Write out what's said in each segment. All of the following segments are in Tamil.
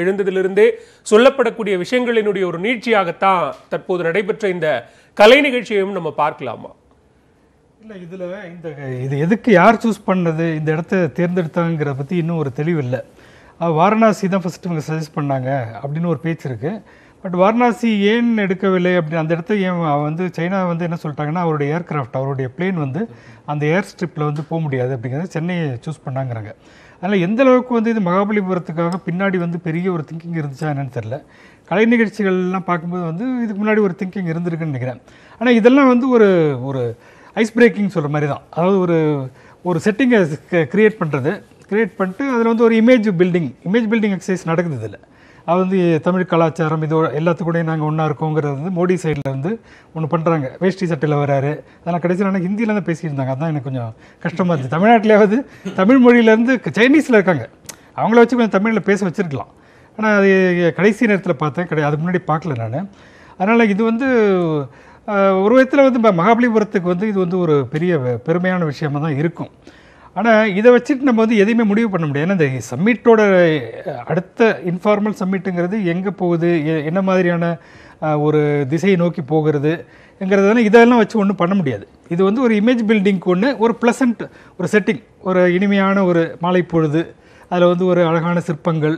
எழுந்ததிலிருந்தே சொல்லப்படக்கூடிய விஷயங்களினுடைய ஒரு நீட்சியாகத்தான் தற்போது நடைபெற்ற இந்த கலை நிகழ்ச்சியையும் நம்ம பார்க்கலாமா இல்லை இதில் இந்த இது எதுக்கு யார் சூஸ் பண்ணது இந்த இடத்த தேர்ந்தெடுத்தாங்கிற பற்றி இன்னும் ஒரு தெளிவு இல்லை வாரணாசி தான் ஃபஸ்ட்டு இவங்க சஜஸ்ட் பண்ணாங்க அப்படின்னு ஒரு பேச்சு இருக்குது பட் வாரணாசி ஏன் எடுக்கவில்லை அப்படின்னு அந்த இடத்த ஏன் வந்து சைனா வந்து என்ன சொல்லிட்டாங்கன்னா அவருடைய ஏர்க்ராஃப்ட் அவருடைய பிளேன் வந்து அந்த ஏர் ஸ்ட்ரிப்பில் வந்து போக முடியாது அப்படிங்கிறத சென்னையை சூஸ் பண்ணாங்கிறாங்க அதனால் எந்த அளவுக்கு வந்து இது மகாபலிபுரத்துக்காக பின்னாடி வந்து பெரிய ஒரு திங்கிங் இருந்துச்சா என்னன்னு தெரில கலை நிகழ்ச்சிகள்லாம் பார்க்கும்போது வந்து இதுக்கு முன்னாடி ஒரு திங்கிங் இருந்திருக்குன்னு நினைக்கிறேன் ஆனால் இதெல்லாம் வந்து ஒரு ஒரு ஐஸ் பிரேக்கிங் சொல்கிற மாதிரி தான் அதாவது ஒரு ஒரு செட்டிங்கை க்ரியேட் பண்ணுறது க்ரியேட் பண்ணிட்டு அதில் வந்து ஒரு image building image building exercise நடக்குது இதில் அது வந்து தமிழ் கலாச்சாரம் இது எல்லாத்துக்கூடையும் நாங்கள் ஒன்றா இருக்கோங்கிறது வந்து மோடி சைடில் வந்து ஒன்று பண்ணுறாங்க வேஷ்டி சட்டையில் வராரு அதெல்லாம் கடைசியில் ஆனால் ஹிந்தியில் தான் பேசியிருந்தாங்க அதான் எனக்கு கொஞ்சம் கஷ்டமாக இருந்துச்சு தமிழ்நாட்டிலேயாவது தமிழ் மொழியிலேருந்து சைனீஸில் இருக்காங்க அவங்கள வச்சு கொஞ்சம் தமிழில் பேச வச்சுருக்கலாம் ஆனால் அது கடைசி நேரத்தில் பார்த்தேன் கிடையாது அது முன்னாடி பார்க்கல நான் அதனால் இது வந்து ஒரு விதத்தில் வந்து மகாபலிபுரத்துக்கு வந்து இது வந்து ஒரு பெரிய பெருமையான விஷயமாக தான் இருக்கும் ஆனால் இதை வச்சுட்டு நம்ம வந்து எதையுமே முடிவு பண்ண முடியாது ஏன்னா இந்த சம்மிட்டோட அடுத்த இன்ஃபார்மல் சம்மிட்டுங்கிறது எங்கே போகுது என்ன மாதிரியான ஒரு திசையை நோக்கி போகிறது ங்கிறதுனால இதெல்லாம் வச்சு ஒன்றும் பண்ண முடியாது இது வந்து ஒரு இமேஜ் பில்டிங்க்கு ஒன்று ஒரு ப்ளசண்ட் ஒரு செட்டிங் ஒரு இனிமையான ஒரு மாலை பொழுது அதில் வந்து ஒரு அழகான சிற்பங்கள்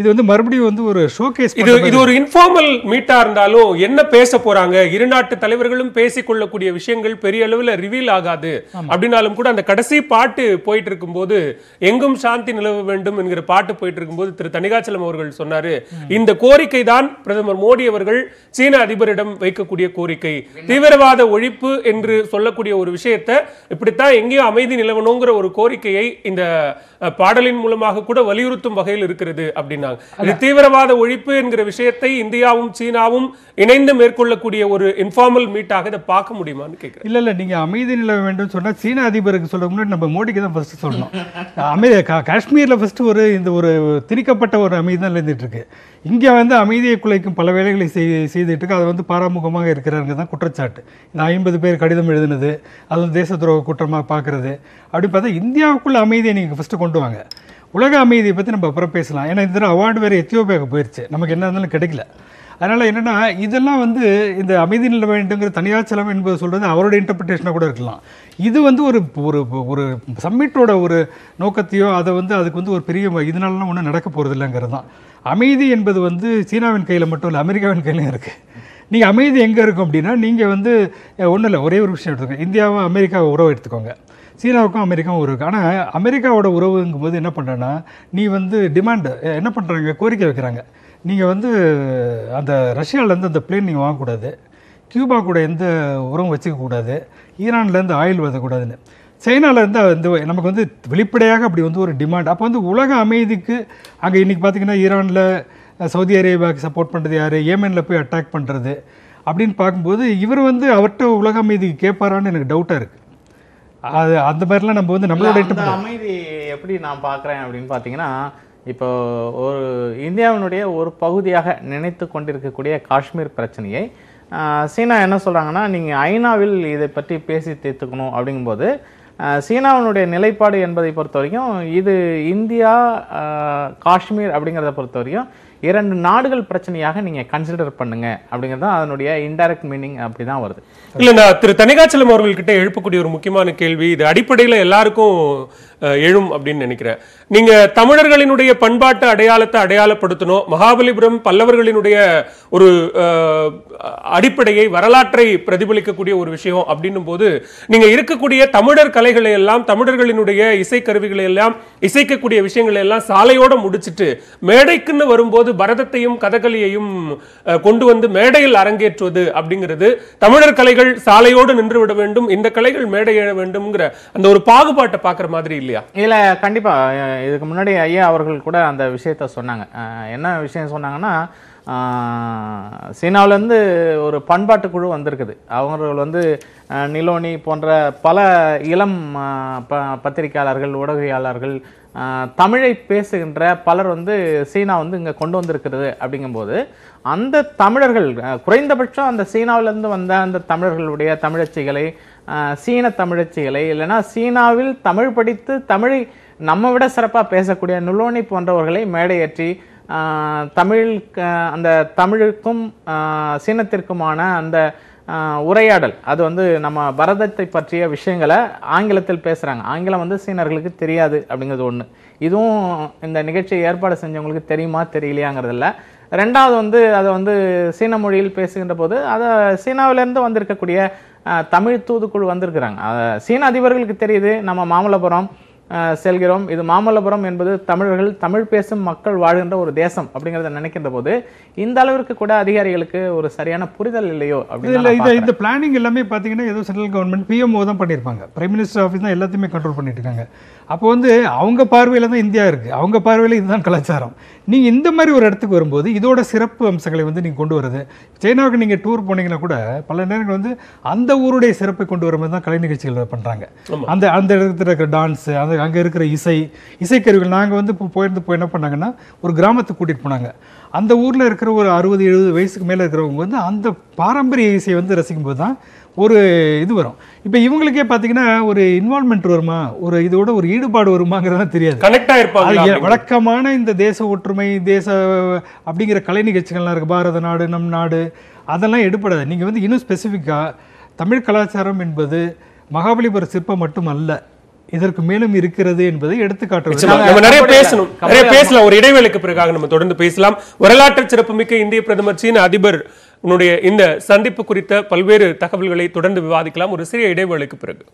இது வந்து மறுபடியும் வந்து ஒரு ஷோகேஸ் இது இது ஒரு இன்ஃபார்மல் மீட்டா இருந்தாலும் என்ன பேச போறாங்க இரு நாட்டு தலைவர்களும் பேசிக்கொள்ளக்கூடிய விஷயங்கள் பெரிய அளவில் ரிவீல் ஆகாது அப்படின்னாலும் கூட அந்த கடைசி பாட்டு போயிட்டு இருக்கும்போது எங்கும் சாந்தி நிலவ வேண்டும் என்கிற பாட்டு போயிட்டு இருக்கும்போது திரு தனிகாச்சலம் அவர்கள் சொன்னாரு இந்த கோரிக்கை தான் பிரதமர் மோடி அவர்கள் சீன அதிபரிடம் வைக்கக்கூடிய கோரிக்கை தீவிரவாத ஒழிப்பு என்று சொல்லக்கூடிய ஒரு விஷயத்தை இப்படித்தான் எங்கேயோ அமைதி நிலவணுங்கிற ஒரு கோரிக்கையை இந்த பாடலின் மூலமாக கூட வலியுறுத்தும் வகையில் இருக்கிறது அப்படின்னு அப்படின்னாங்க தீவிரவாத ஒழிப்பு என்கிற விஷயத்தை இந்தியாவும் சீனாவும் இணைந்து மேற்கொள்ளக்கூடிய ஒரு இன்ஃபார்மல் மீட்டாக இதை பார்க்க முடியுமான்னு கேட்குறேன் இல்லை இல்லை நீங்கள் அமைதி நிலவ வேண்டும் சொன்னால் சீன அதிபருக்கு சொல்ல முன்னாடி நம்ம மோடிக்கு தான் ஃபஸ்ட்டு சொல்லணும் அமைதி காஷ்மீரில் ஃபஸ்ட்டு ஒரு இந்த ஒரு திணிக்கப்பட்ட ஒரு அமைதி தான் இருந்துகிட்ருக்கு இங்கே வந்து அமைதியை குலைக்கும் பல வேலைகளை செய் செய்துட்டு அது வந்து பாராமுகமாக இருக்கிறாங்க தான் குற்றச்சாட்டு இந்த ஐம்பது பேர் கடிதம் எழுதினது அது தேச துரோக குற்றமாக பார்க்குறது அப்படி பார்த்தா இந்தியாவுக்குள்ள அமைதியை நீங்கள் ஃபஸ்ட்டு கொண்டு வாங்க உலக அமைதியை பற்றி நம்ம அப்புறம் பேசலாம் ஏன்னா இந்த அவார்டு வேறு எத்தியோப்பியாவுக்கு போயிடுச்சு நமக்கு என்ன இருந்தாலும் கிடைக்கல அதனால் என்னென்னா இதெல்லாம் வந்து இந்த அமைதி நில வேண்டுங்கிற தனியார் செலவு என்பது சொல்கிறது அவரோட இன்டர்பிரிட்டேஷனாக கூட இருக்கலாம் இது வந்து ஒரு ஒரு ஒரு சம்மிட்டோட ஒரு நோக்கத்தையோ அதை வந்து அதுக்கு வந்து ஒரு பெரிய இதனாலலாம் ஒன்றும் நடக்க போகிறது இல்லைங்கிறது தான் அமைதி என்பது வந்து சீனாவின் கையில் மட்டும் இல்லை அமெரிக்காவின் கையிலையும் இருக்குது நீங்கள் அமைதி எங்கே இருக்கும் அப்படின்னா நீங்கள் வந்து ஒன்றும் இல்லை ஒரே ஒரு விஷயம் எடுத்துக்கோங்க இந்தியாவை அமெரிக்காவை உறவு எடுத்துக்கோங்க சீனாவுக்கும் அமெரிக்காவும் உறவு ஆனால் அமெரிக்காவோட உறவுங்கும் போது என்ன பண்ணுறேன்னா நீ வந்து டிமாண்டு என்ன பண்ணுறாங்க கோரிக்கை வைக்கிறாங்க நீங்கள் வந்து அந்த ரஷ்யாவிலேருந்து அந்த பிளேன் நீங்கள் வாங்கக்கூடாது கியூபா கூட எந்த உறவும் வச்சுக்கக்கூடாது ஈரான்லேருந்து ஆயில் வரக்கூடாதுன்னு சைனாவிலேருந்து வந்து நமக்கு வந்து வெளிப்படையாக அப்படி வந்து ஒரு டிமாண்ட் அப்போ வந்து உலக அமைதிக்கு அங்கே இன்றைக்கி பார்த்திங்கன்னா ஈரானில் சவுதி அரேபியாவுக்கு சப்போர்ட் பண்ணுறது யார் ஏமனில் போய் அட்டாக் பண்ணுறது அப்படின்னு பார்க்கும்போது இவர் வந்து அவர்கிட்ட உலக அமைதிக்கு கேட்பாரான்னு எனக்கு டவுட்டாக இருக்குது அது அந்த மாதிரிலாம் நம்ம வந்து நம்மளோட அமைதி எப்படி நான் பார்க்குறேன் அப்படின்னு பார்த்தீங்கன்னா இப்போ ஒரு இந்தியாவினுடைய ஒரு பகுதியாக நினைத்து கொண்டிருக்கக்கூடிய காஷ்மீர் பிரச்சனையை சீனா என்ன சொல்கிறாங்கன்னா நீங்கள் ஐநாவில் இதை பற்றி பேசி தீர்த்துக்கணும் அப்படிங்கும்போது சீனாவினுடைய நிலைப்பாடு என்பதை பொறுத்த வரைக்கும் இது இந்தியா காஷ்மீர் அப்படிங்கிறத பொறுத்த வரைக்கும் இரண்டு நாடுகள் பிரச்சனையாக நீங்க கன்சிடர் பண்ணுங்க அப்படிங்கிறது அதனுடைய இன்டைரக்ட் மீனிங் அப்படிதான் வருது இல்ல நான் திரு தனிகாச்சலம் அவர்கள்கிட்ட எழுப்பக்கூடிய ஒரு முக்கியமான கேள்வி இது அடிப்படையில் எல்லாருக்கும் எழும் அப்படின்னு நினைக்கிறேன் நீங்க தமிழர்களினுடைய பண்பாட்டு அடையாளத்தை அடையாளப்படுத்தணும் மகாபலிபுரம் பல்லவர்களினுடைய ஒரு அடிப்படையை வரலாற்றை பிரதிபலிக்கக்கூடிய ஒரு விஷயம் அப்படின்னும் போது நீங்க இருக்கக்கூடிய தமிழர் கலைகளை எல்லாம் தமிழர்களினுடைய இசைக்கருவிகளை எல்லாம் இசைக்கக்கூடிய விஷயங்களை எல்லாம் சாலையோட முடிச்சுட்டு மேடைக்குன்னு வரும்போது போது பரதத்தையும் கதகளியையும் கொண்டு வந்து மேடையில் அரங்கேற்றுவது அப்படிங்கிறது தமிழர் கலைகள் சாலையோடு நின்று விட வேண்டும் இந்த கலைகள் மேடையிட வேண்டும்ங்கிற அந்த ஒரு பாகுபாட்டை பார்க்குற மாதிரி இல்லையா இதில் கண்டிப்பாக இதுக்கு முன்னாடி ஐயா அவர்கள் கூட அந்த விஷயத்த சொன்னாங்க என்ன விஷயம் சொன்னாங்கன்னா சீனாவிலேருந்து ஒரு பண்பாட்டு குழு வந்திருக்குது அவர்கள் வந்து நிலோனி போன்ற பல இளம் ப பத்திரிகையாளர்கள் ஊடகவியாளர்கள் தமிழை பேசுகின்ற பலர் வந்து சீனா வந்து இங்கே கொண்டு வந்திருக்கிறது அப்படிங்கும்போது அந்த தமிழர்கள் குறைந்தபட்சம் அந்த சீனாவிலேருந்து வந்த அந்த தமிழர்களுடைய தமிழச்சிகளை சீன தமிழச்சிகளை இல்லைனா சீனாவில் தமிழ் படித்து தமிழை நம்ம விட சிறப்பாக பேசக்கூடிய நுலோனி போன்றவர்களை மேடையேற்றி தமிழ் அந்த தமிழுக்கும் சீனத்திற்குமான அந்த உரையாடல் அது வந்து நம்ம பரதத்தை பற்றிய விஷயங்களை ஆங்கிலத்தில் பேசுகிறாங்க ஆங்கிலம் வந்து சீனர்களுக்கு தெரியாது அப்படிங்கிறது ஒன்று இதுவும் இந்த நிகழ்ச்சியை ஏற்பாடு செஞ்சவங்களுக்கு தெரியுமா தெரியலையாங்கிறதில்ல ரெண்டாவது வந்து அதை வந்து சீன மொழியில் பேசுகின்ற போது அதை சீனாவிலேருந்து வந்திருக்கக்கூடிய தமிழ் தூதுக்குழு வந்திருக்கிறாங்க சீன அதிபர்களுக்கு தெரியுது நம்ம மாமல்லபுரம் செல்கிறோம் இது மாமல்லபுரம் என்பது தமிழர்கள் தமிழ் பேசும் மக்கள் வாழ்கின்ற ஒரு தேசம் அப்படிங்கிறத நினைக்கின்ற போது இந்த அளவிற்கு கூட அதிகாரிகளுக்கு ஒரு சரியான புரிதல் இல்லையோ இல்லை இந்த பிளானிங் எல்லாமே பார்த்தீங்கன்னா ஏதோ சென்ட்ரல் கவர்மெண்ட் பிஎம்ஓ தான் பண்ணியிருப்பாங்க பிரைம் மினிஸ்டர் ஆஃபீஸ் தான் எல்லாத்தையுமே கண்ட்ரோல் பண்ணிட்டு இருக்காங்க அப்போ வந்து அவங்க பார்வையில் தான் இந்தியா இருக்குது அவங்க பார்வையில் இதுதான் கலாச்சாரம் நீங்கள் இந்த மாதிரி ஒரு இடத்துக்கு வரும்போது இதோட சிறப்பு அம்சங்களை வந்து நீங்கள் கொண்டு வருது சைனாவுக்கு நீங்கள் டூர் போனீங்கன்னா கூட பல நேரங்கள் வந்து அந்த ஊருடைய சிறப்பை கொண்டு வர மாதிரி தான் கலை நிகழ்ச்சிகள் பண்ணுறாங்க அந்த அந்த இடத்துல இருக்கிற டான்ஸு அந்த அது அங்கே இருக்கிற இசை இசைக்கருவிகள் நாங்கள் வந்து இப்போ போயிருந்து போய் என்ன பண்ணாங்கன்னா ஒரு கிராமத்துக்கு கூட்டிகிட்டு போனாங்க அந்த ஊரில் இருக்கிற ஒரு அறுபது எழுபது வயசுக்கு மேலே இருக்கிறவங்க வந்து அந்த பாரம்பரிய இசையை வந்து ரசிக்கும்போது தான் ஒரு இது வரும் இப்போ இவங்களுக்கே பார்த்தீங்கன்னா ஒரு இன்வால்மெண்ட் வருமா ஒரு இதோட ஒரு ஈடுபாடு வருமாங்கிறதெல்லாம் தெரியாது இருப்பாங்க வழக்கமான இந்த தேச ஒற்றுமை தேச அப்படிங்கிற கலை நிகழ்ச்சிகள்லாம் இருக்குது பாரத நாடு நம் நாடு அதெல்லாம் எடுப்படாது நீங்கள் வந்து இன்னும் ஸ்பெசிஃபிக்காக தமிழ் கலாச்சாரம் என்பது மகாபலிபுர சிற்பம் மட்டும் அல்ல இதற்கு மேலும் இருக்கிறது என்பதை எடுத்துக்காட்டு நிறைய பேசணும் நிறைய பேசலாம் ஒரு இடைவேளைக்கு பிறகாக நம்ம தொடர்ந்து பேசலாம் வரலாற்று சிறப்புமிக்க இந்திய பிரதமர் சீன அதிபர் உன்னுடைய இந்த சந்திப்பு குறித்த பல்வேறு தகவல்களை தொடர்ந்து விவாதிக்கலாம் ஒரு சிறிய இடைவேளைக்கு பிறகு